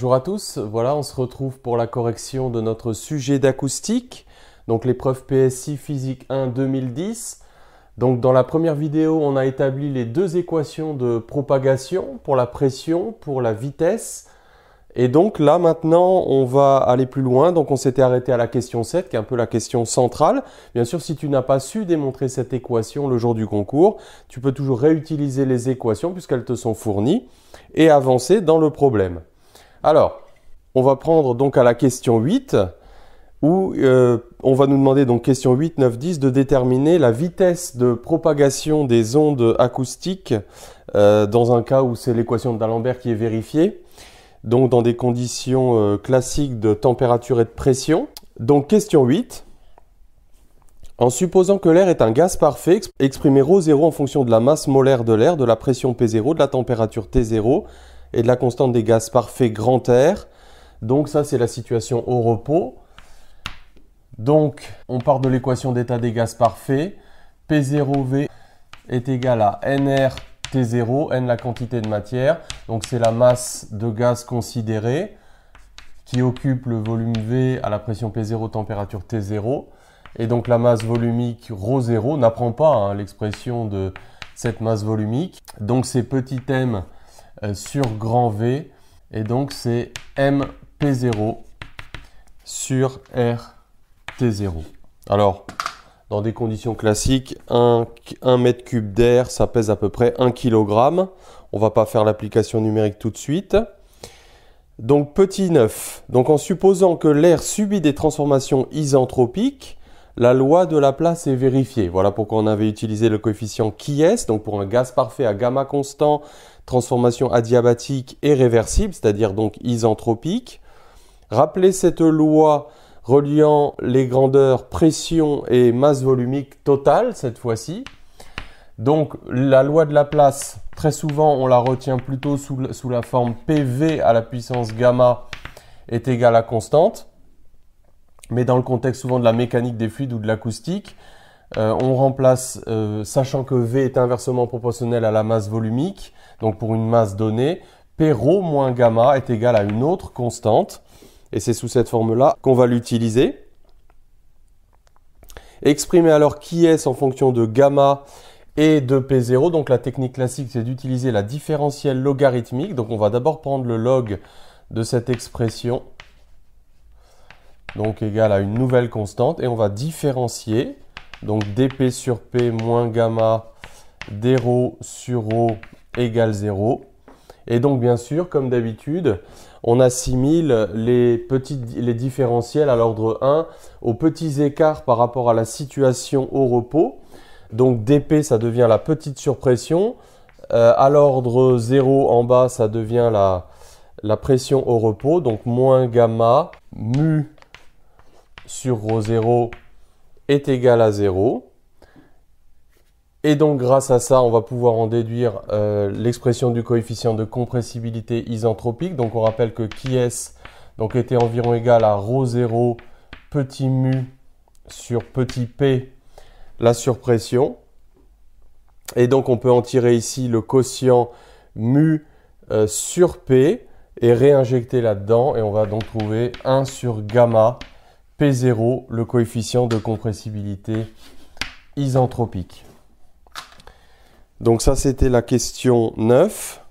Bonjour à tous, voilà on se retrouve pour la correction de notre sujet d'acoustique, donc l'épreuve PSI Physique 1 2010. Donc dans la première vidéo on a établi les deux équations de propagation pour la pression, pour la vitesse. Et donc là maintenant on va aller plus loin, donc on s'était arrêté à la question 7 qui est un peu la question centrale. Bien sûr si tu n'as pas su démontrer cette équation le jour du concours, tu peux toujours réutiliser les équations puisqu'elles te sont fournies et avancer dans le problème. Alors, on va prendre donc à la question 8, où euh, on va nous demander, donc question 8, 9, 10, de déterminer la vitesse de propagation des ondes acoustiques euh, dans un cas où c'est l'équation d'Alembert qui est vérifiée, donc dans des conditions euh, classiques de température et de pression. Donc question 8, en supposant que l'air est un gaz parfait, exprimé ρ0 en fonction de la masse molaire de l'air, de la pression P0, de la température T0, et de la constante des gaz parfaits grand R. Donc ça, c'est la situation au repos. Donc, on part de l'équation d'état des gaz parfaits. P0V est égal à nrt 0 N la quantité de matière. Donc c'est la masse de gaz considérée qui occupe le volume V à la pression P0, température T0. Et donc la masse volumique ρ 0 n'apprend pas hein, l'expression de cette masse volumique. Donc c'est petit m euh, sur grand V. Et donc c'est MP0 sur RT0. Alors, dans des conditions classiques, 1, mètre cube d'air, ça pèse à peu près 1 kg. On va pas faire l'application numérique tout de suite. Donc petit 9. Donc en supposant que l'air subit des transformations isentropiques, la loi de la place est vérifiée. Voilà pourquoi on avait utilisé le coefficient qui est. Donc pour un gaz parfait à gamma constant, transformation adiabatique et réversible, c'est-à-dire donc isentropique. Rappelez cette loi reliant les grandeurs pression et masse volumique totale cette fois-ci. Donc la loi de la place très souvent on la retient plutôt sous, la forme PV à la puissance gamma est égale à constante. Mais dans le contexte souvent de la mécanique des fluides ou de l'acoustique, euh, on remplace, euh, sachant que V est inversement proportionnel à la masse volumique, donc pour une masse donnée, P rho moins gamma est égal à une autre constante. Et c'est sous cette forme-là qu'on va l'utiliser. Exprimer alors qui est ce en fonction de gamma et de P0. Donc la technique classique, c'est d'utiliser la différentielle logarithmique. Donc on va d'abord prendre le log de cette expression, donc égale à une nouvelle constante, et on va différencier, donc dp sur p moins gamma d sur rho égale 0. Et donc, bien sûr, comme d'habitude, on assimile les, petites, les différentiels à l'ordre 1 aux petits écarts par rapport à la situation au repos. Donc, dp, ça devient la petite surpression. Euh, à l'ordre 0 en bas, ça devient la, la pression au repos. Donc, moins gamma mu sur ρ0 est égal à 0. Et donc grâce à ça, on va pouvoir en déduire euh, l'expression du coefficient de compressibilité isentropique. Donc on rappelle que Ks donc, était environ égal à ρ0 petit mu sur petit p la surpression. Et donc on peut en tirer ici le quotient mu euh, sur p et réinjecter là-dedans et on va donc trouver 1 sur gamma p0 le coefficient de compressibilité isentropique. Donc ça, c'était la question 9.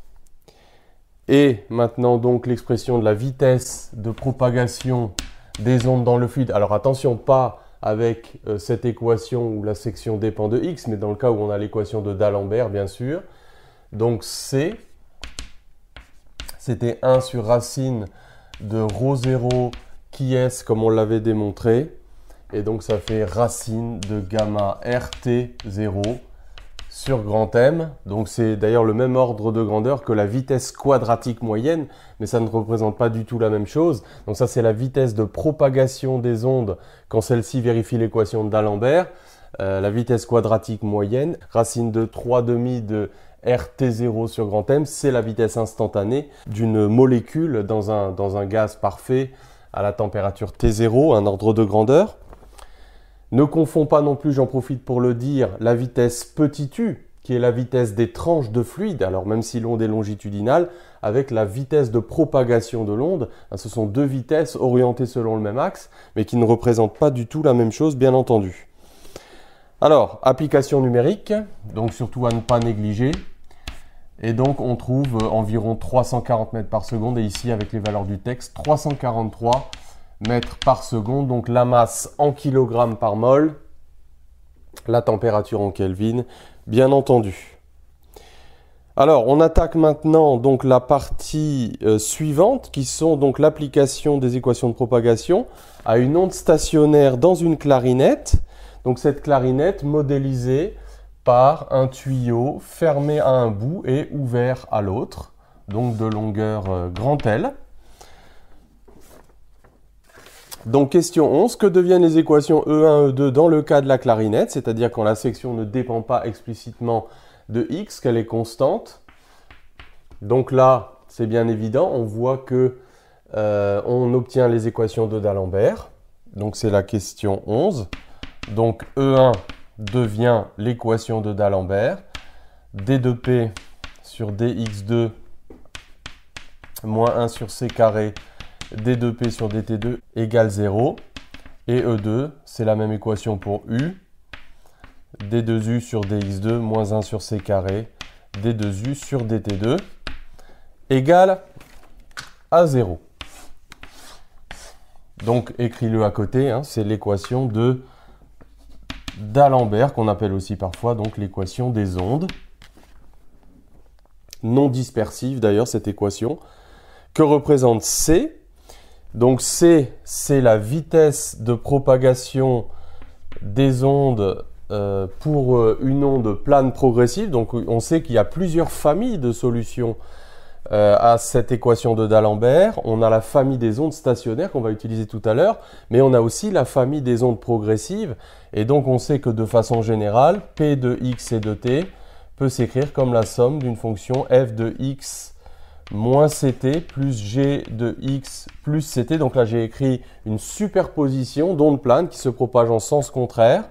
Et maintenant, donc, l'expression de la vitesse de propagation des ondes dans le fluide. Alors attention, pas avec euh, cette équation où la section dépend de x, mais dans le cas où on a l'équation de D'Alembert, bien sûr. Donc C, c'était 1 sur racine de rho 0 qui est, comme on l'avait démontré. Et donc ça fait racine de gamma RT 0 sur grand M. Donc c'est d'ailleurs le même ordre de grandeur que la vitesse quadratique moyenne, mais ça ne représente pas du tout la même chose. Donc ça c'est la vitesse de propagation des ondes quand celle-ci vérifie l'équation d'Alembert. Euh, la vitesse quadratique moyenne, racine de demi de RT0 sur grand M, c'est la vitesse instantanée d'une molécule dans un, dans un gaz parfait à la température T0, un ordre de grandeur. Ne confond pas non plus, j'en profite pour le dire, la vitesse petit u, qui est la vitesse des tranches de fluide, alors même si l'onde est longitudinale, avec la vitesse de propagation de l'onde. Hein, ce sont deux vitesses orientées selon le même axe, mais qui ne représentent pas du tout la même chose, bien entendu. Alors, application numérique, donc surtout à ne pas négliger. Et donc, on trouve euh, environ 340 mètres par seconde, et ici, avec les valeurs du texte, 343 mètres par seconde. Donc la masse en kilogrammes par mol, la température en Kelvin, bien entendu. Alors, on attaque maintenant donc la partie euh, suivante qui sont donc l'application des équations de propagation à une onde stationnaire dans une clarinette. Donc cette clarinette modélisée par un tuyau fermé à un bout et ouvert à l'autre, donc de longueur euh, grand L. Donc question 11, que deviennent les équations E1, E2 dans le cas de la clarinette, c'est-à-dire quand la section ne dépend pas explicitement de x, qu'elle est constante Donc là, c'est bien évident, on voit que euh, on obtient les équations de d'Alembert. Donc c'est la question 11. Donc E1 devient l'équation de d'Alembert. D2P sur dx2 moins 1 sur c carré D2P sur DT2 égale 0. Et E2, c'est la même équation pour U. D2U sur DX2 moins 1 sur C carré. D2U sur DT2 égale à 0. Donc écris-le à côté, hein, c'est l'équation de d'Alembert qu'on appelle aussi parfois donc l'équation des ondes. Non dispersive d'ailleurs cette équation que représente C donc c'est la vitesse de propagation des ondes euh, pour euh, une onde plane progressive. Donc on sait qu'il y a plusieurs familles de solutions euh, à cette équation de D'Alembert. On a la famille des ondes stationnaires qu'on va utiliser tout à l'heure, mais on a aussi la famille des ondes progressives. Et donc on sait que de façon générale, P de x et de t peut s'écrire comme la somme d'une fonction f de x moins ct plus g de x plus ct. Donc là, j'ai écrit une superposition d'ondes planes qui se propagent en sens contraire.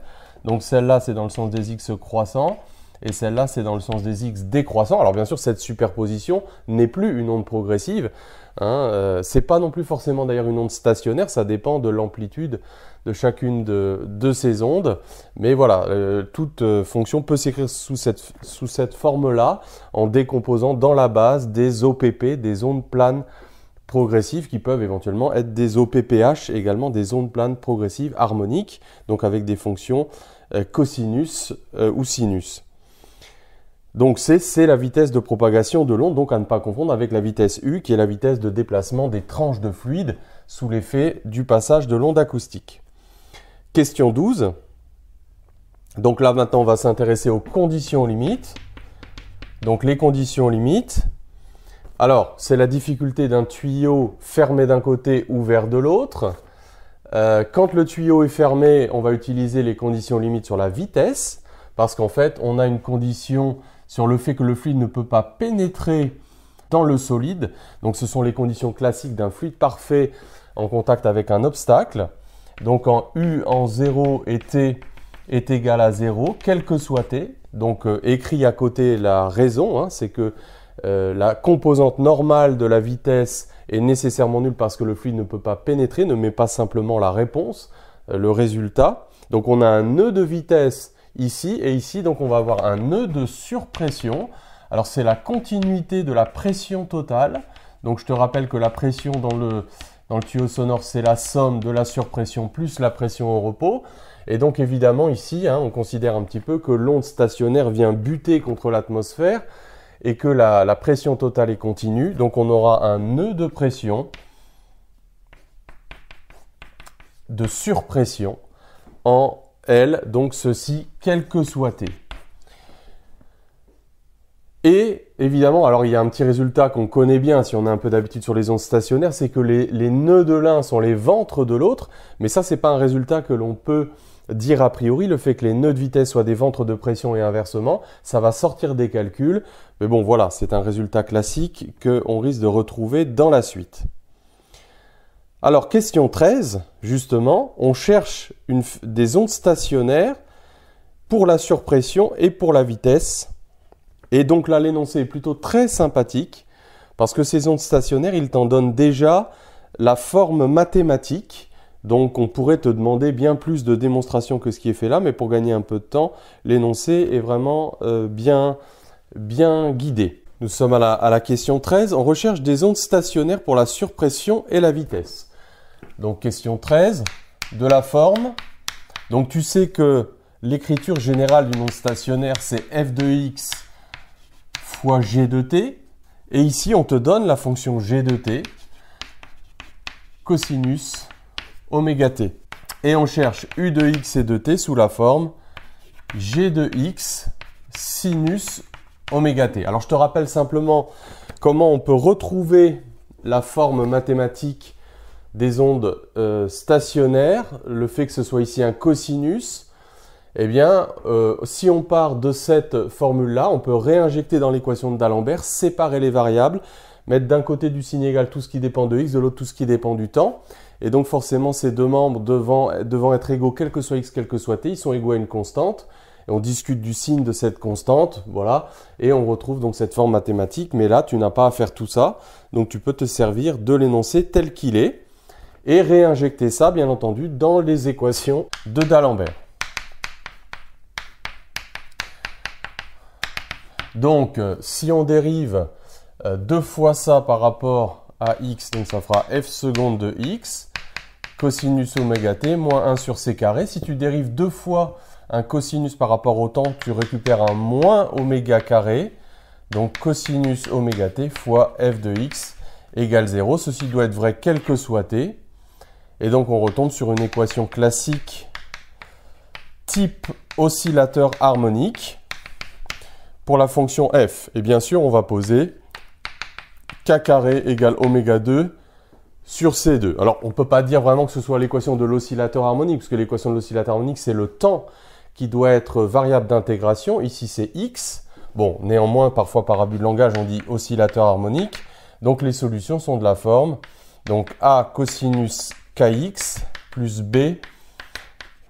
Donc celle-là, c'est dans le sens des x croissants et celle-là, c'est dans le sens des x décroissants. Alors bien sûr, cette superposition n'est plus une onde progressive. Hein. Euh, c'est pas non plus forcément d'ailleurs une onde stationnaire, ça dépend de l'amplitude de chacune de, ces ondes. Mais voilà, euh, toute euh, fonction peut s'écrire sous cette, sous cette forme-là en décomposant dans la base des OPP, des ondes planes progressives qui peuvent éventuellement être des OPPH, également des ondes planes progressives harmoniques, donc avec des fonctions euh, cosinus ou sinus. Donc c'est la vitesse de propagation de l'onde, donc à ne pas confondre avec la vitesse U, qui est la vitesse de déplacement des tranches de fluide sous l'effet du passage de l'onde acoustique. Question 12. Donc là maintenant on va s'intéresser aux conditions limites. Donc les conditions limites. Alors c'est la difficulté d'un tuyau fermé d'un côté, ouvert de l'autre. Euh, quand le tuyau est fermé, on va utiliser les conditions limites sur la vitesse, parce qu'en fait on a une condition sur le fait que le fluide ne peut pas pénétrer dans le solide. Donc ce sont les conditions classiques d'un fluide parfait en contact avec un obstacle. Donc en U en 0 et T est égal à 0, quel que soit T. Donc euh, écrit à côté la raison, hein, c'est que euh, la composante normale de la vitesse est nécessairement nulle parce que le fluide ne peut pas pénétrer, ne met pas simplement la réponse, euh, le résultat. Donc on a un nœud de vitesse ici et ici, donc on va avoir un nœud de surpression. Alors c'est la continuité de la pression totale. Donc je te rappelle que la pression dans le dans le tuyau sonore, c'est la somme de la surpression plus la pression au repos. Et donc évidemment ici, hein, on considère un petit peu que l'onde stationnaire vient buter contre l'atmosphère et que la, la, pression totale est continue. Donc on aura un nœud de pression, de surpression en L, donc ceci, quel que soit T. Et évidemment, alors il y a un petit résultat qu'on connaît bien si on a un peu d'habitude sur les ondes stationnaires, c'est que les, nœuds de l'un sont les ventres de l'autre, mais ça n'est pas un résultat que l'on peut dire a priori le fait que les nœuds de vitesse soient des ventres de pression et inversement, ça va sortir des calculs. Mais bon, voilà, c'est un résultat classique qu'on risque de retrouver dans la suite. Alors, question 13, justement, on cherche des ondes stationnaires pour la surpression et pour la vitesse. Et donc là, l'énoncé est plutôt très sympathique, parce que ces ondes stationnaires, ils t'en donnent déjà la forme mathématique. Donc on pourrait te demander bien plus de démonstration que ce qui est fait là, mais pour gagner un peu de temps, l'énoncé est vraiment euh, bien, bien guidé. Nous sommes à la, à la question 13. On recherche des ondes stationnaires pour la surpression et la vitesse. Donc question 13, de la forme. Donc tu sais que l'écriture générale d'une onde stationnaire, c'est f de x fois g de t. Et ici, on te donne la fonction g de t cosinus oméga t. Et on cherche u de x et de t sous la forme g de x sinus oméga t. Alors je te rappelle simplement comment on peut retrouver la forme mathématique des ondes euh, stationnaires, le fait que ce soit ici un cosinus, eh bien, euh, si on part de cette formule-là, on peut réinjecter dans l'équation de D'Alembert, séparer les variables, mettre d'un côté du signe égal tout ce qui dépend de x, de l'autre tout ce qui dépend du temps. Et donc forcément, ces deux membres devant, devant être égaux, quel que soit x, quel que soit t, ils sont égaux à une constante. Et on discute du signe de cette constante, voilà, et on retrouve donc cette forme mathématique. Mais là, tu n'as pas à faire tout ça, donc tu peux te servir de l'énoncé tel qu'il est et réinjecter ça, bien entendu, dans les équations de D'Alembert. Donc, euh, si on dérive euh, deux fois ça par rapport à x, donc ça fera f seconde de x, cosinus oméga t moins 1 sur c carré. Si tu dérives deux fois un cosinus par rapport au temps, tu récupères un moins oméga carré. Donc cosinus oméga t fois f de x égale 0. Ceci doit être vrai quel que soit t. Et donc on retombe sur une équation classique type oscillateur harmonique pour la fonction f. Et bien sûr, on va poser k carré égale oméga 2 sur C2. Alors, on ne peut pas dire vraiment que ce soit l'équation de l'oscillateur harmonique, puisque l'équation de l'oscillateur harmonique, c'est le temps qui doit être variable d'intégration. Ici, c'est x. Bon, néanmoins, parfois par abus de langage, on dit oscillateur harmonique. Donc, les solutions sont de la forme. Donc, a cosinus kx plus b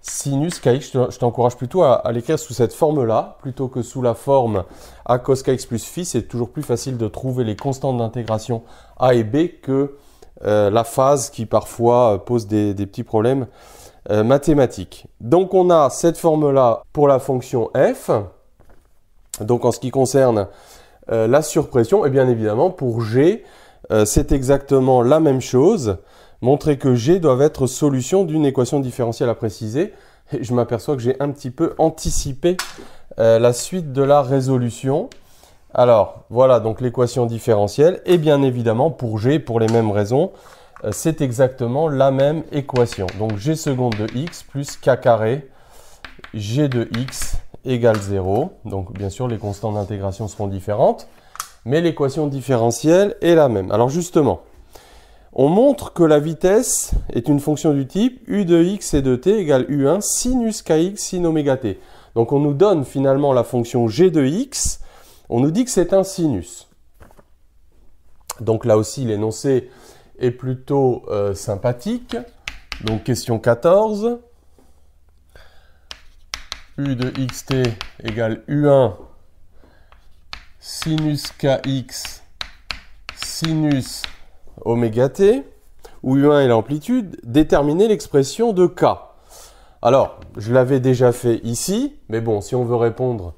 sinus kx, je t'encourage plutôt à, l'écrire sous cette forme-là, plutôt que sous la forme a cos kx plus phi, c'est toujours plus facile de trouver les constantes d'intégration a et b que euh, la phase qui parfois euh, pose des, petits problèmes euh, mathématiques. Donc on a cette forme-là pour la fonction f. Donc en ce qui concerne la surpression, et bien évidemment pour g, c'est exactement la même chose montrer que G doivent être solution d'une équation différentielle à préciser. Et je m'aperçois que j'ai un petit peu anticipé euh, la suite de la résolution. Alors, voilà donc l'équation différentielle. Et bien évidemment, pour G, pour les mêmes raisons, euh, c'est exactement la même équation. Donc G seconde de x plus K carré G de x égale 0. Donc bien sûr, les constantes d'intégration seront différentes, mais l'équation différentielle est la même. Alors justement, on montre que la vitesse est une fonction du type u de x et de t égale u1 sinus kx sin oméga t. Donc on nous donne finalement la fonction g de x, on nous dit que c'est un sinus. Donc là aussi l'énoncé est plutôt euh, sympathique. Donc question 14, u de xt égale u1 sinus kx sinus oméga t, où U1 est l'amplitude, déterminer l'expression de K. Alors, je l'avais déjà fait ici, mais bon, si on veut répondre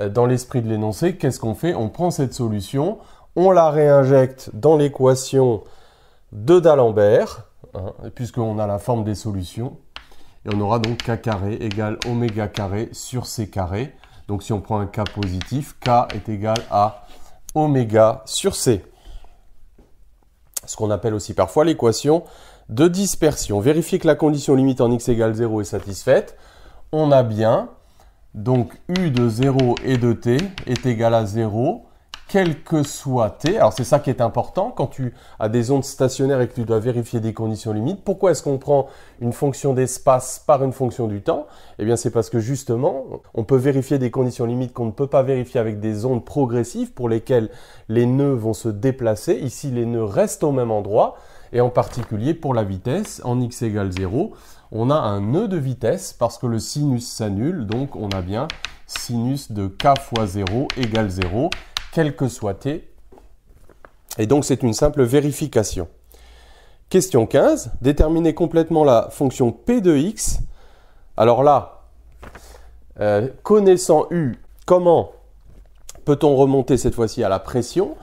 euh, dans l'esprit de l'énoncé, qu'est-ce qu'on fait On prend cette solution, on la réinjecte dans l'équation de D'Alembert, hein, puisqu'on a la forme des solutions, et on aura donc K carré égale oméga carré sur C carré. Donc si on prend un K positif, K est égal à oméga sur C ce qu'on appelle aussi parfois l'équation de dispersion. Vérifier que la condition limite en x égale 0 est satisfaite. On a bien donc u de 0 et de t est égal à 0 quel que soit T, Alors c'est ça qui est important, quand tu as des ondes stationnaires et que tu dois vérifier des conditions limites, pourquoi est-ce qu'on prend une fonction d'espace par une fonction du temps Eh bien c'est parce que justement, on peut vérifier des conditions limites qu'on ne peut pas vérifier avec des ondes progressives pour lesquelles les nœuds vont se déplacer. Ici, les nœuds restent au même endroit, et en particulier pour la vitesse, en x égale 0, on a un nœud de vitesse parce que le sinus s'annule, donc on a bien sinus de k fois 0 égale 0 quel que soit t. Et donc c'est une simple vérification. Question 15, déterminer complètement la fonction p de x. Alors là, euh, connaissant u, comment peut-on remonter cette fois-ci à la pression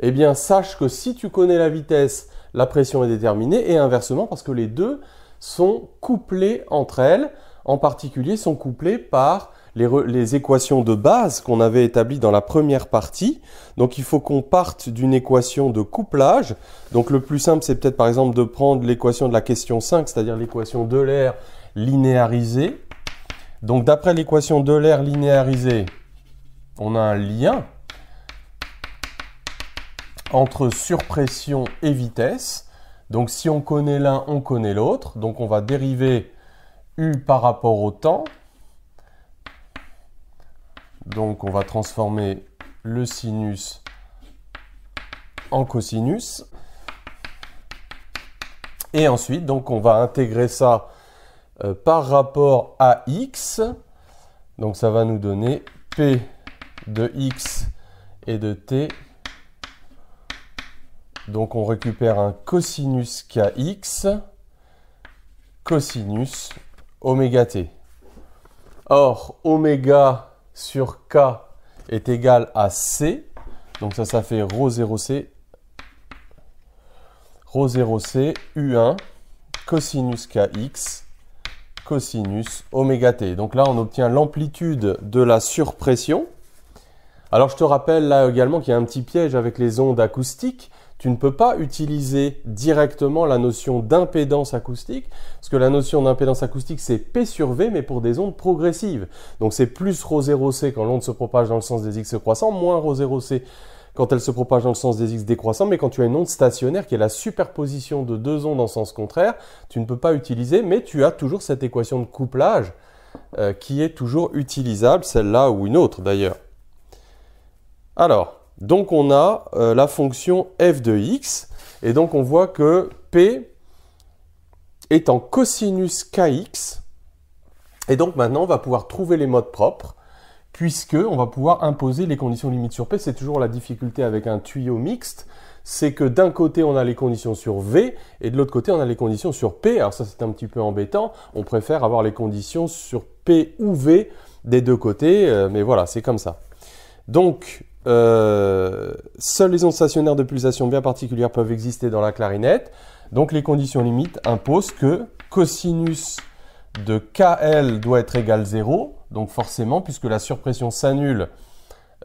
Eh bien, sache que si tu connais la vitesse, la pression est déterminée, et inversement, parce que les deux sont couplés entre elles, en particulier sont couplés par les, équations de base qu'on avait établies dans la première partie. Donc il faut qu'on parte d'une équation de couplage. Donc le plus simple, c'est peut-être par exemple de prendre l'équation de la question 5, c'est-à-dire l'équation de l'air linéarisée. Donc d'après l'équation de l'air linéarisée, on a un lien entre surpression et vitesse. Donc si on connaît l'un, on connaît l'autre. Donc on va dériver U par rapport au temps. Donc on va transformer le sinus en cosinus. Et ensuite, donc on va intégrer ça euh, par rapport à x. Donc ça va nous donner p de x et de t. Donc on récupère un cosinus kx cosinus oméga t. Or, oméga sur K est égal à C. Donc ça, ça fait ρ 0C, ρ 0C U1 cosinus KX cosinus oméga t. Donc là, on obtient l'amplitude de la surpression. Alors je te rappelle là également qu'il y a un petit piège avec les ondes acoustiques, tu ne peux pas utiliser directement la notion d'impédance acoustique, parce que la notion d'impédance acoustique, c'est P sur V, mais pour des ondes progressives. Donc c'est plus ρ 0C quand l'onde se propage dans le sens des x croissants, moins ρ 0C quand elle se propage dans le sens des x décroissants, mais quand tu as une onde stationnaire qui est la superposition de deux ondes en sens contraire, tu ne peux pas utiliser, mais tu as toujours cette équation de couplage euh, qui est toujours utilisable, celle-là ou une autre d'ailleurs. Alors, donc on a euh, la fonction f de x, et donc on voit que p est en cosinus kx, et donc maintenant on va pouvoir trouver les modes propres, puisque on va pouvoir imposer les conditions limites sur p, c'est toujours la difficulté avec un tuyau mixte, c'est que d'un côté on a les conditions sur V et de l'autre côté on a les conditions sur P. Alors ça c'est un petit peu embêtant, on préfère avoir les conditions sur P ou V des deux côtés, euh, mais voilà, c'est comme ça. Donc seules seuls les ondes stationnaires de pulsation bien particulières peuvent exister dans la clarinette. Donc les conditions limites imposent que cosinus de KL doit être égal à 0. Donc forcément, puisque la surpression s'annule,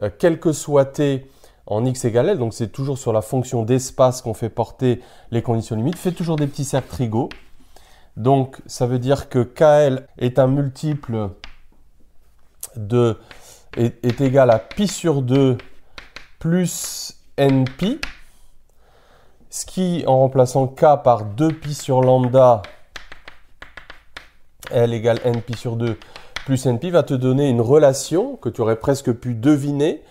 euh, quel que soit T en x égale L, donc c'est toujours sur la fonction d'espace qu'on fait porter les conditions limites, fait toujours des petits cercles trigos. Donc ça veut dire que KL est un multiple de est, égal à pi sur 2 plus Pi, ce qui, en remplaçant k par 2pi sur lambda, L égale Pi sur 2 plus Pi, va te donner une relation que tu aurais presque pu deviner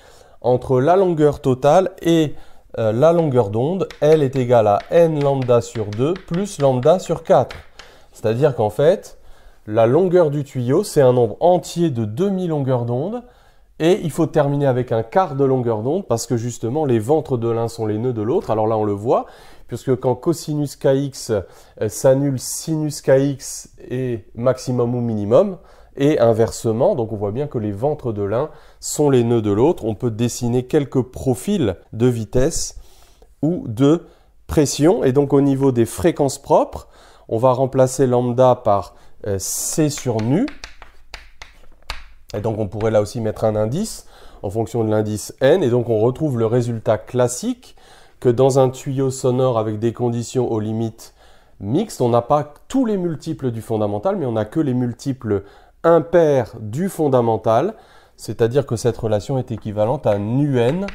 entre la longueur totale et euh, la longueur d'onde. L est égale à n lambda sur 2 plus lambda sur 4. C'est-à-dire qu'en fait, la longueur du tuyau, c'est un nombre entier de demi longueurs d'onde et il faut terminer avec un quart de longueur d'onde parce que justement les ventres de l'un sont les nœuds de l'autre. Alors là on le voit puisque quand cosinus kx euh, s'annule sinus kx est maximum ou minimum et inversement, donc on voit bien que les ventres de l'un sont les nœuds de l'autre. On peut dessiner quelques profils de vitesse ou de pression et donc au niveau des fréquences propres, on va remplacer lambda par euh, c sur nu et donc on pourrait là aussi mettre un indice en fonction de l'indice n, et donc on retrouve le résultat classique que dans un tuyau sonore avec des conditions aux limites mixtes, on n'a pas tous les multiples du fondamental, mais on n'a que les multiples impairs du fondamental, c'est-à-dire que cette relation est équivalente à nu n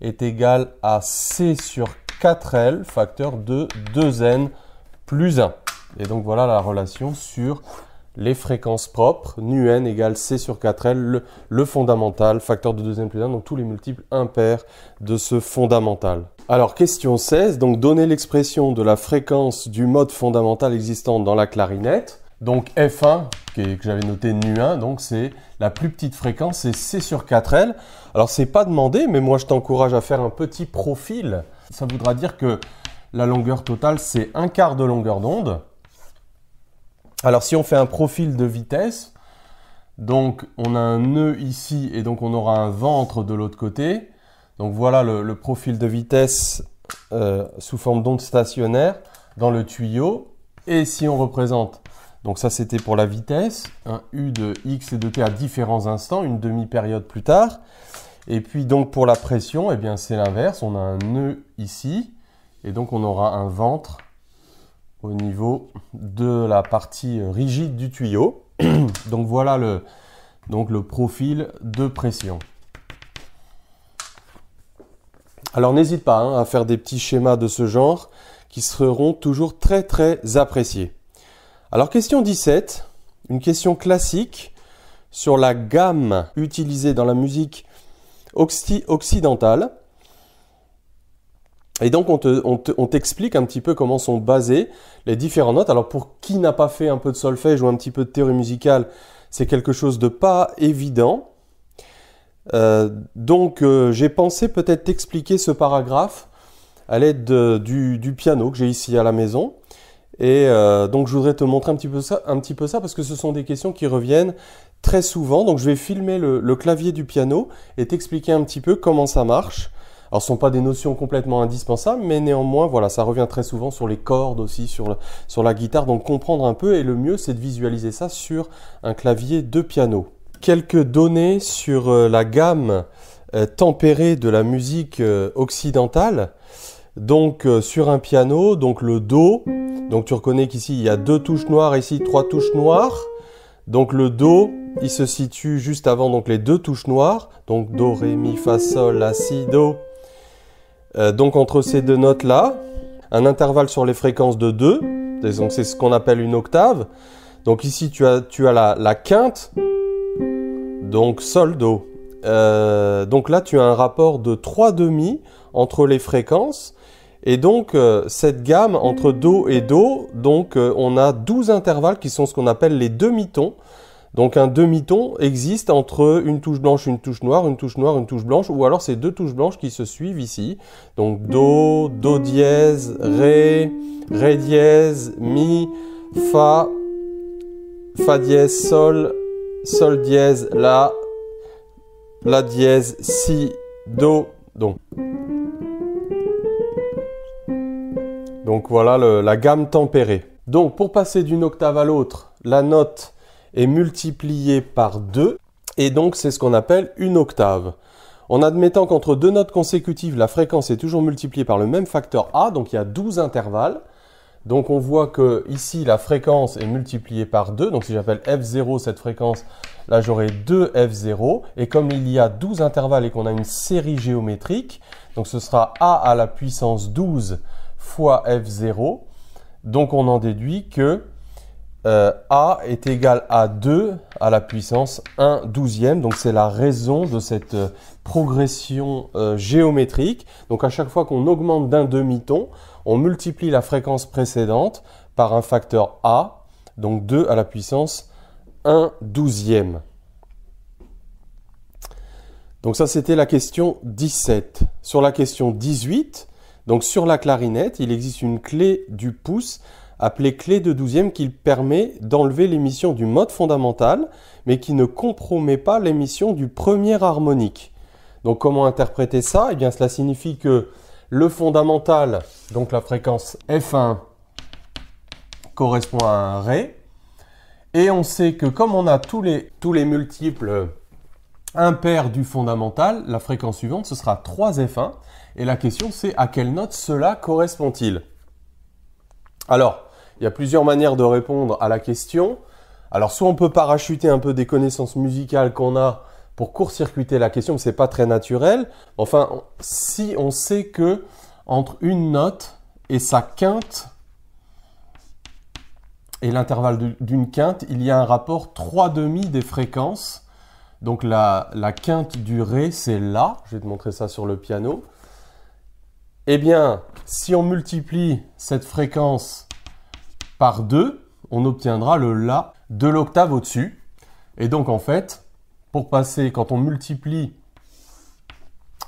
est égal à c sur 4l facteur de 2n plus 1. Et donc voilà la relation sur les fréquences propres, nu n égale c sur 4l, le, fondamental, facteur de deuxième plus 1, donc tous les multiples impairs de ce fondamental. Alors question 16, donc donner l'expression de la fréquence du mode fondamental existant dans la clarinette. Donc F1, que j'avais noté nu1, donc c'est la plus petite fréquence, c'est C sur 4L. Alors c'est pas demandé, mais moi je t'encourage à faire un petit profil. Ça voudra dire que la longueur totale c'est un quart de longueur d'onde. Alors si on fait un profil de vitesse, donc on a un nœud ici et donc on aura un ventre de l'autre côté. Donc voilà le, profil de vitesse euh, sous forme d'onde stationnaire dans le tuyau. Et si on représente, donc ça c'était pour la vitesse, un U de X et de T à différents instants, une demi-période plus tard. Et puis donc pour la pression, eh bien c'est l'inverse, on a un nœud ici et donc on aura un ventre au niveau de la partie rigide du tuyau. donc voilà le, donc le profil de pression. Alors n'hésite pas hein, à faire des petits schémas de ce genre qui seront toujours très très appréciés. Alors question 17, une question classique sur la gamme utilisée dans la musique occidentale et donc on t'explique un petit peu comment sont basées les différentes notes. Alors pour qui n'a pas fait un peu de solfège ou un petit peu de théorie musicale, c'est quelque chose de pas évident. Euh, donc euh, j'ai pensé peut-être t'expliquer ce paragraphe à l'aide du, piano que j'ai ici à la maison. Et euh, donc je voudrais te montrer un petit, peu ça, un petit peu ça parce que ce sont des questions qui reviennent très souvent. Donc je vais filmer le clavier du piano et t'expliquer un petit peu comment ça marche. Alors, ce ne sont pas des notions complètement indispensables, mais néanmoins, voilà, ça revient très souvent sur les cordes aussi, sur, la guitare. Donc, comprendre un peu, et le mieux, c'est de visualiser ça sur un clavier de piano. Quelques données sur euh, la gamme euh, tempérée de la musique euh, occidentale. Donc, sur un piano, donc le Do. Donc, tu reconnais qu'ici, il y a deux touches noires, ici, trois touches noires. Donc, le Do, il se situe juste avant donc les deux touches noires, donc Do, Ré, Mi, Fa, Sol, La, Si, Do. Euh, donc entre ces deux notes-là, un intervalle sur les fréquences de 2, c'est ce qu'on appelle une octave. Donc ici tu as, tu as la, quinte, donc sol, do. Euh, donc là tu as un rapport de 3 demi entre les fréquences. Et donc euh, cette gamme entre do et do, donc on a 12 intervalles qui sont ce qu'on appelle les demi-tons. Donc un demi-ton existe entre une touche blanche, une touche noire, une touche noire, une touche blanche, ou alors ces deux touches blanches qui se suivent ici. Donc Do, Do dièse, Ré, Ré dièse, Mi, Fa, Fa dièse, Sol, Sol dièse, La, La dièse, Si, Do. Donc, donc voilà la gamme tempérée. Donc pour passer d'une octave à l'autre, la note est multiplié par 2, et donc c'est ce qu'on appelle une octave. En admettant qu'entre deux notes consécutives, la fréquence est toujours multipliée par le même facteur A, donc il y a 12 intervalles. Donc on voit que ici la fréquence est multipliée par 2, donc si j'appelle F0 cette fréquence, là j'aurai 2 F0, et comme il y a 12 intervalles et qu'on a une série géométrique, donc ce sera A à la puissance 12 fois F0, donc on en déduit que euh, A est égal à 2 à la puissance 1 douzième. Donc c'est la raison de cette euh, progression euh, géométrique. Donc à chaque fois qu'on augmente d'un demi-ton, on multiplie la fréquence précédente par un facteur A, donc 2 à la puissance 1 douzième. Donc ça c'était la question 17. Sur la question 18, donc sur la clarinette, il existe une clé du pouce appelé clé de douzième qui permet d'enlever l'émission du mode fondamental, mais qui ne compromet pas l'émission du premier harmonique. Donc comment interpréter ça Eh bien cela signifie que le fondamental, donc la fréquence F1, correspond à un Ré. Et on sait que comme on a tous les, tous les multiples impairs du fondamental, la fréquence suivante, ce sera 3F1. Et la question c'est à quelle note cela correspond-il alors, il y a plusieurs manières de répondre à la question. Alors, soit on peut parachuter un peu des connaissances musicales qu'on a pour court-circuiter la question, mais n'est pas très naturel. Enfin, si on sait que entre une note et sa quinte et l'intervalle d'une quinte, il y a un rapport 3 demi des fréquences. Donc la, quinte du ré, c'est là, Je vais te montrer ça sur le piano. Eh bien, si on multiplie cette fréquence par 2, on obtiendra le La de l'octave au-dessus. Et donc, en fait, pour passer, quand on multiplie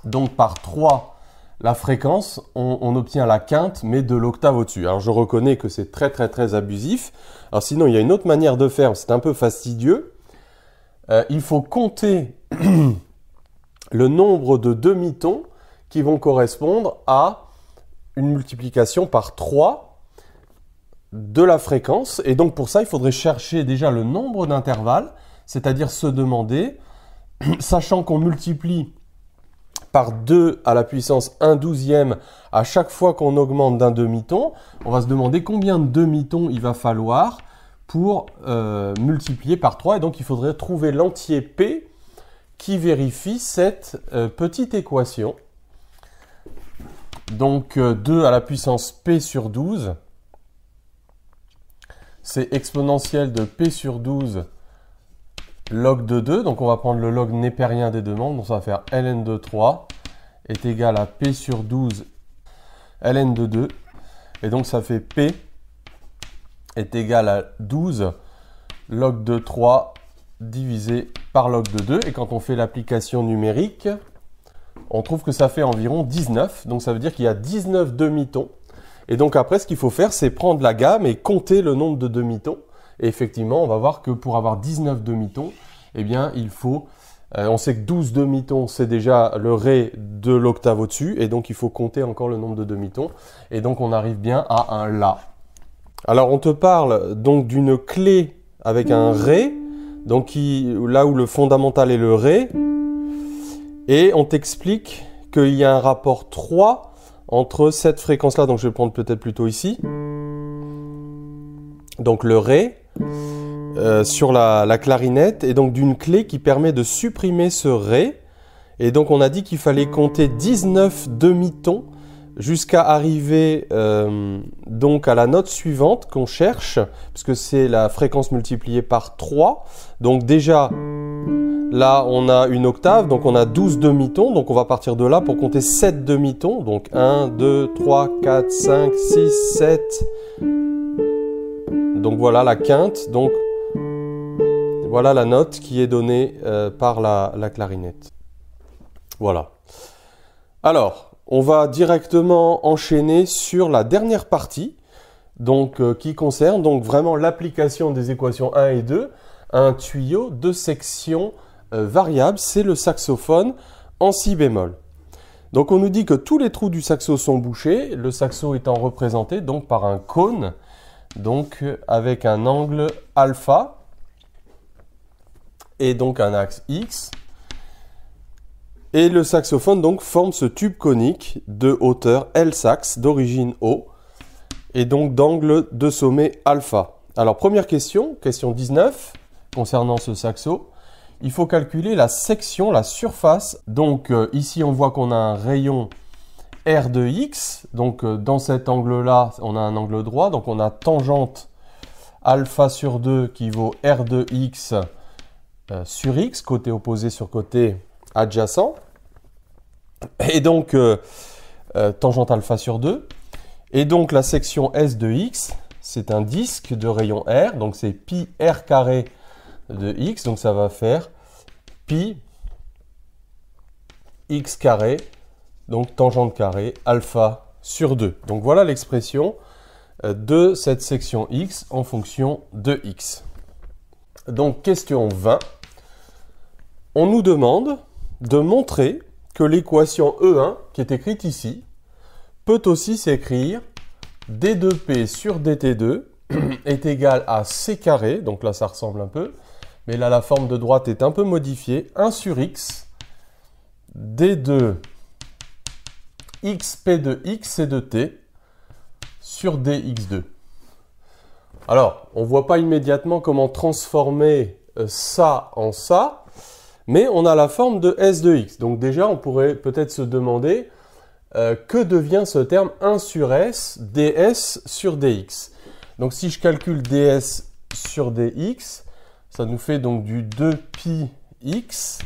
donc par 3 la fréquence, on, obtient la quinte, mais de l'octave au-dessus. Alors je reconnais que c'est très très très abusif. Alors sinon, il y a une autre manière de faire, c'est un peu fastidieux. Euh, il faut compter le nombre de demi-tons qui vont correspondre à une multiplication par 3 de la fréquence. Et donc pour ça, il faudrait chercher déjà le nombre d'intervalles, c'est-à-dire se demander, sachant qu'on multiplie par 2 à la puissance 1 douzième à chaque fois qu'on augmente d'un demi-ton, on va se demander combien de demi-tons il va falloir pour euh, multiplier par 3. Et donc il faudrait trouver l'entier P qui vérifie cette euh, petite équation. Donc 2 euh, à la puissance p sur 12, c'est exponentiel de p sur 12 log de 2. Donc on va prendre le log népérien des deux membres. Donc ça va faire ln de 3 est égal à p sur 12 ln de 2. Et donc ça fait p est égal à 12 log de 3 divisé par log de 2. Et quand on fait l'application numérique, on trouve que ça fait environ 19. Donc ça veut dire qu'il y a 19 demi-tons. Et donc après, ce qu'il faut faire, c'est prendre la gamme et compter le nombre de demi-tons. Et effectivement, on va voir que pour avoir 19 demi-tons, eh bien, il faut... Euh, on sait que 12 demi-tons, c'est déjà le ré de l'octave au-dessus. Et donc, il faut compter encore le nombre de demi-tons. Et donc, on arrive bien à un La. Alors, on te parle donc d'une clé avec un ré. Donc, là où le fondamental est le ré. Et on t'explique qu'il y a un rapport 3 entre cette fréquence-là, donc je vais prendre peut-être plutôt ici, donc le Ré, euh, sur la, clarinette, et donc d'une clé qui permet de supprimer ce Ré. Et donc on a dit qu'il fallait compter 19 demi-tons jusqu'à arriver euh, donc à la note suivante qu'on cherche, puisque c'est la fréquence multipliée par 3. Donc déjà, Là, on a une octave, donc on a 12 demi-tons, donc on va partir de là pour compter 7 demi-tons. Donc 1, 2, 3, 4, 5, 6, 7. Donc voilà la quinte, donc voilà la note qui est donnée euh, par la, clarinette. Voilà. Alors, on va directement enchaîner sur la dernière partie, donc, euh, qui concerne donc vraiment l'application des équations 1 et 2 à un tuyau de section euh, variable, c'est le saxophone en si bémol. Donc on nous dit que tous les trous du saxo sont bouchés, le saxo étant représenté donc par un cône, donc avec un angle alpha et donc un axe X. Et le saxophone donc forme ce tube conique de hauteur L sax d'origine O et donc d'angle de sommet alpha. Alors première question, question 19 concernant ce saxo il faut calculer la section, la surface. Donc euh, ici, on voit qu'on a un rayon R de X. Donc euh, dans cet angle-là, on a un angle droit. Donc on a tangente alpha sur 2 qui vaut R de X euh, sur X, côté opposé sur côté adjacent. Et donc, tangente alpha sur 2. Et donc la section S de X, c'est un disque de rayon R. Donc c'est pi R carré de x, donc ça va faire pi x carré, donc tangente carré, alpha sur 2. Donc voilà l'expression euh, de cette section x en fonction de x. Donc question 20, on nous demande de montrer que l'équation E1, qui est écrite ici, peut aussi s'écrire d2p sur dt2 est égal à c carré, donc là ça ressemble un peu, mais là, la forme de droite est un peu modifiée. 1 sur x, d2, xp de x et de t sur dx2. Alors, on ne voit pas immédiatement comment transformer euh, ça en ça, mais on a la forme de s de x. Donc déjà, on pourrait peut-être se demander euh, que devient ce terme 1 sur s, ds sur dx. Donc si je calcule ds sur dx, ça nous fait donc du 2 pi x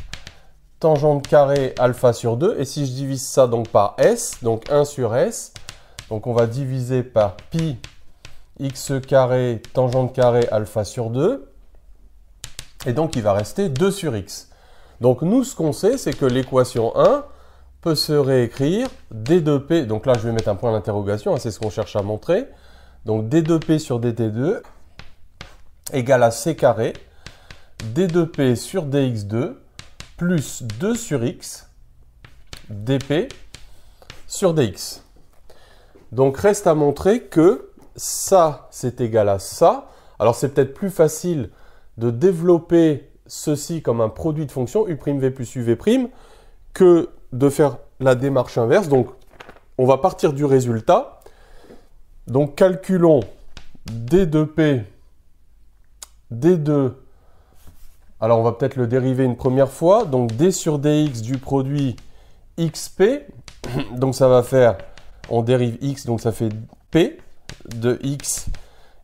tangente carré alpha sur 2. Et si je divise ça donc par s, donc 1 sur s, donc on va diviser par pi x carré tangente carré alpha sur 2. Et donc il va rester 2 sur x. Donc nous, ce qu'on sait, c'est que l'équation 1 peut se réécrire d2p, donc là je vais mettre un point d'interrogation, hein, c'est ce qu'on cherche à montrer, donc d2p sur dt2 égale à c carré d2p sur dx2 plus 2 sur x dp sur dx. Donc reste à montrer que ça, c'est égal à ça. Alors c'est peut-être plus facile de développer ceci comme un produit de fonction u'v plus uv' que de faire la démarche inverse. Donc on va partir du résultat. Donc calculons d2p d2 alors on va peut-être le dériver une première fois. Donc d sur dx du produit xp. Donc ça va faire, on dérive x, donc ça fait p de x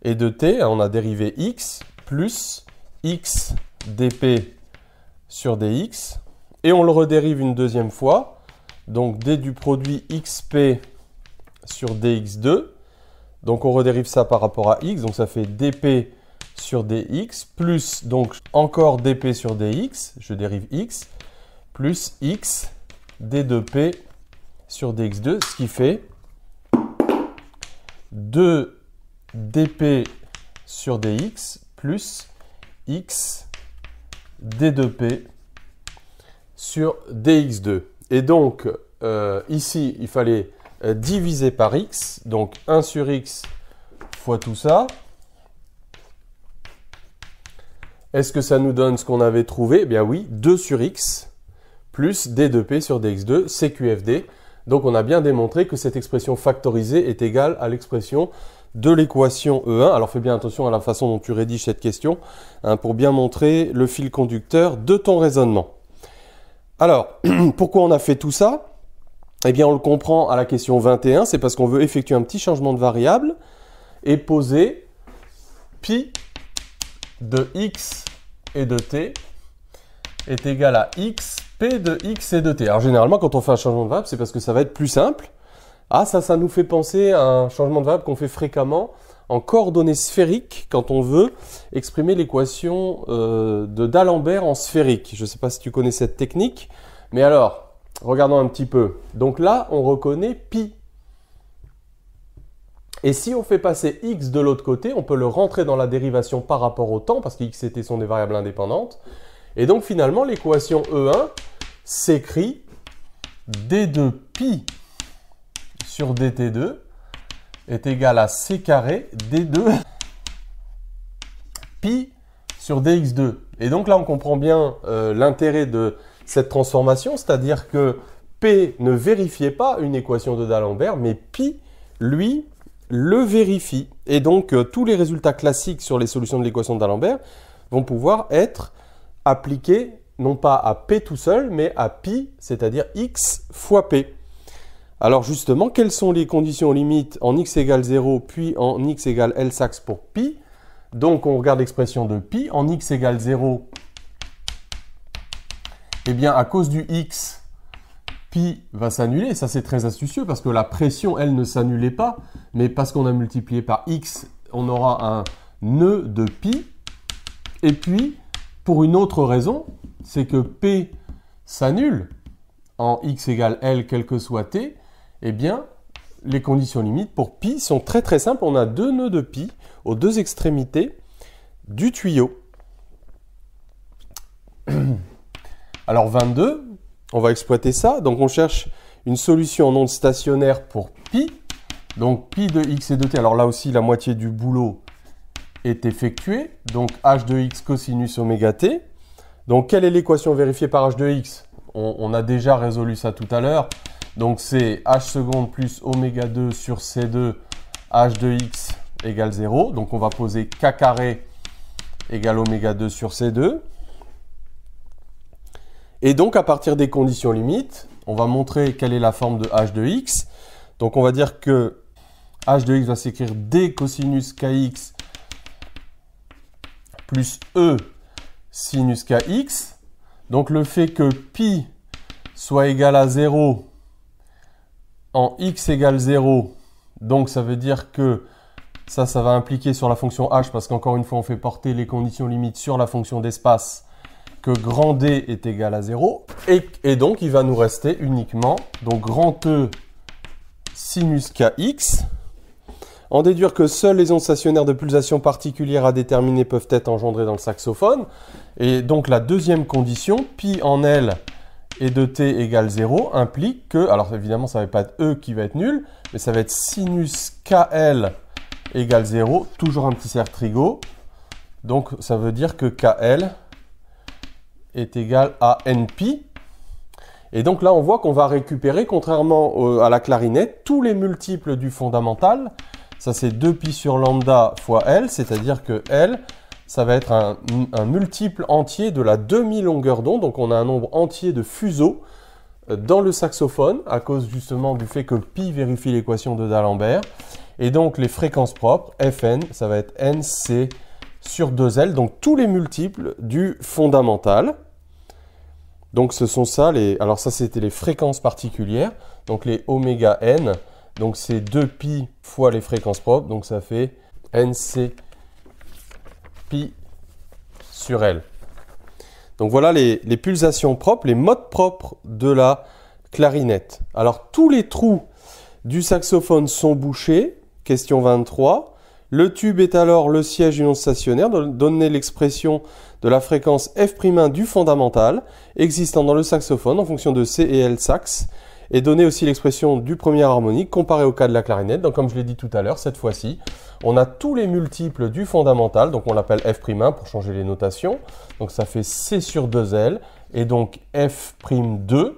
et de t. Hein, on a dérivé x plus x dp sur dx. Et on le redérive une deuxième fois. Donc d du produit xp sur dx2. Donc on redérive ça par rapport à x. Donc ça fait dp sur dx plus donc encore dp sur dx, je dérive x, plus x d 2 p sur dx2, ce qui fait 2 dp sur dx plus x d 2 p sur dx2. Et donc, euh, ici, il fallait euh, diviser par x, donc 1 sur x fois tout ça, Est-ce que ça nous donne ce qu'on avait trouvé Eh bien oui, 2 sur x plus d2p sur dx2, CQFD. Donc on a bien démontré que cette expression factorisée est égale à l'expression de l'équation E1. Alors fais bien attention à la façon dont tu rédiges cette question hein, pour bien montrer le fil conducteur de ton raisonnement. Alors, pourquoi on a fait tout ça Eh bien on le comprend à la question 21, c'est parce qu'on veut effectuer un petit changement de variable et poser pi de x et de t est égal à x, p de x et de t. Alors généralement, quand on fait un changement de variable, c'est parce que ça va être plus simple. Ah, ça, ça nous fait penser à un changement de variable qu'on fait fréquemment en coordonnées sphériques quand on veut exprimer l'équation euh, de d'Alembert en sphérique. Je ne sais pas si tu connais cette technique, mais alors, regardons un petit peu. Donc là, on reconnaît pi et si on fait passer x de l'autre côté, on peut le rentrer dans la dérivation par rapport au temps, parce que x et t sont des variables indépendantes. Et donc finalement, l'équation E1 s'écrit d2pi sur dt2 est égal à c carré d2 pi sur dx2. Et donc là, on comprend bien euh, l'intérêt de cette transformation, c'est-à-dire que p ne vérifiait pas une équation de D'Alembert, mais pi, lui, le vérifie. Et donc, euh, tous les résultats classiques sur les solutions de l'équation d'Alembert vont pouvoir être appliqués non pas à P tout seul, mais à pi, c'est-à-dire x fois P. Alors justement, quelles sont les conditions limites en x égale 0, puis en x égale L pour pi Donc on regarde l'expression de pi. En x égale 0, eh bien à cause du x, va s'annuler. Ça, c'est très astucieux parce que la pression, elle, ne s'annulait pas, mais parce qu'on a multiplié par x, on aura un nœud de pi. Et puis, pour une autre raison, c'est que p s'annule en x égale l, quel que soit t, et eh bien, les conditions limites pour pi sont très très simples. On a deux nœuds de pi aux deux extrémités du tuyau. Alors 22, on va exploiter ça. Donc on cherche une solution en onde stationnaire pour pi. Donc pi de x et de t. Alors là aussi, la moitié du boulot est effectuée. Donc h de x cosinus oméga t. Donc quelle est l'équation vérifiée par h de x on, a déjà résolu ça tout à l'heure. Donc c'est h seconde plus oméga 2 sur c2 h de x égale 0. Donc on va poser k carré égale oméga 2 sur c2. Et donc, à partir des conditions limites, on va montrer quelle est la forme de h de x. Donc, on va dire que h de x va s'écrire d cosinus kx plus e sinus kx. Donc, le fait que pi soit égal à 0 en x égale 0, donc ça veut dire que ça, ça va impliquer sur la fonction h, parce qu'encore une fois, on fait porter les conditions limites sur la fonction d'espace grand D est égal à 0. Et, donc, il va nous rester uniquement donc grand E sinus kx. En déduire que seules les ondes stationnaires de pulsation particulière à déterminer peuvent être engendrées dans le saxophone. Et donc la deuxième condition, pi en L et de t égale 0 implique que, alors évidemment ça ne va pas être e qui va être nul, mais ça va être sinus kl égale 0, toujours un petit cercle trigo. Donc ça veut dire que kl est égal à n Pi. Et donc là, on voit qu'on va récupérer, contrairement à la clarinette, tous les multiples du fondamental. Ça, c'est 2pi sur lambda fois L, c'est-à-dire que L, ça va être un, multiple entier de la demi-longueur d'onde. Donc on a un nombre entier de fuseaux euh, dans le saxophone, à cause justement du fait que pi vérifie l'équation de D'Alembert. Et donc les fréquences propres, Fn, ça va être Nc sur 2L, donc tous les multiples du fondamental. Donc ce sont ça Alors ça c'était les fréquences particulières, donc les oméga n. Donc c'est 2 pi fois les fréquences propres, donc ça fait nc pi sur L. Donc voilà les, les, pulsations propres, les modes propres de la clarinette. Alors tous les trous du saxophone sont bouchés, question 23. Le tube est alors le siège non stationnaire, donner l'expression de la fréquence F'1 du fondamental, existant dans le saxophone en fonction de C et L sax, et donner aussi l'expression du premier harmonique comparé au cas de la clarinette. Donc comme je l'ai dit tout à l'heure, cette fois-ci, on a tous les multiples du fondamental, donc on l'appelle F'1 pour changer les notations. Donc ça fait C sur 2L, et donc F'2,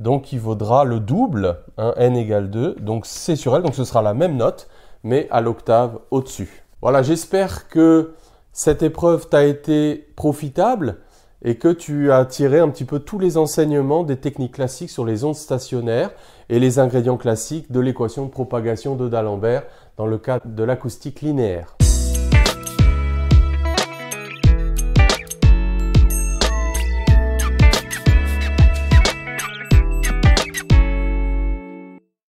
donc qui vaudra le double, hein, N égale 2, donc C sur L, donc ce sera la même note, mais à l'octave au-dessus. Voilà, j'espère que cette épreuve t'a été profitable et que tu as tiré un petit peu tous les enseignements des techniques classiques sur les ondes stationnaires et les ingrédients classiques de l'équation de propagation de D'Alembert dans le cadre de l'acoustique linéaire.